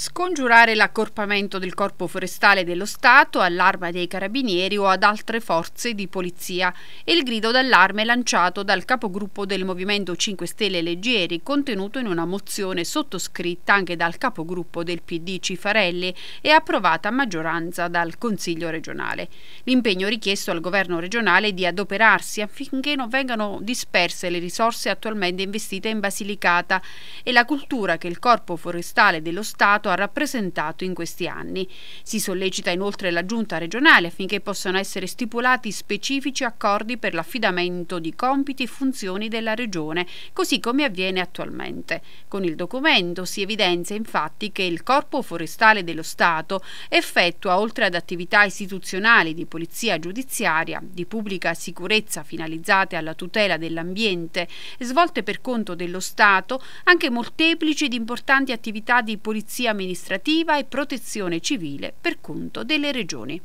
Scongiurare l'accorpamento del Corpo Forestale dello Stato all'Arma dei Carabinieri o ad altre forze di polizia è il grido d'allarme lanciato dal capogruppo del Movimento 5 Stelle Leggeri contenuto in una mozione sottoscritta anche dal capogruppo del PD Cifarelli e approvata a maggioranza dal Consiglio regionale. L'impegno richiesto al governo regionale è di adoperarsi affinché non vengano disperse le risorse attualmente investite in Basilicata e la cultura che il Corpo Forestale dello Stato ha rappresentato in questi anni. Si sollecita inoltre la Giunta regionale affinché possano essere stipulati specifici accordi per l'affidamento di compiti e funzioni della Regione, così come avviene attualmente. Con il documento si evidenzia infatti che il Corpo Forestale dello Stato effettua, oltre ad attività istituzionali di polizia giudiziaria, di pubblica sicurezza finalizzate alla tutela dell'ambiente, svolte per conto dello Stato, anche molteplici ed importanti attività di polizia amministrativa e protezione civile per conto delle regioni.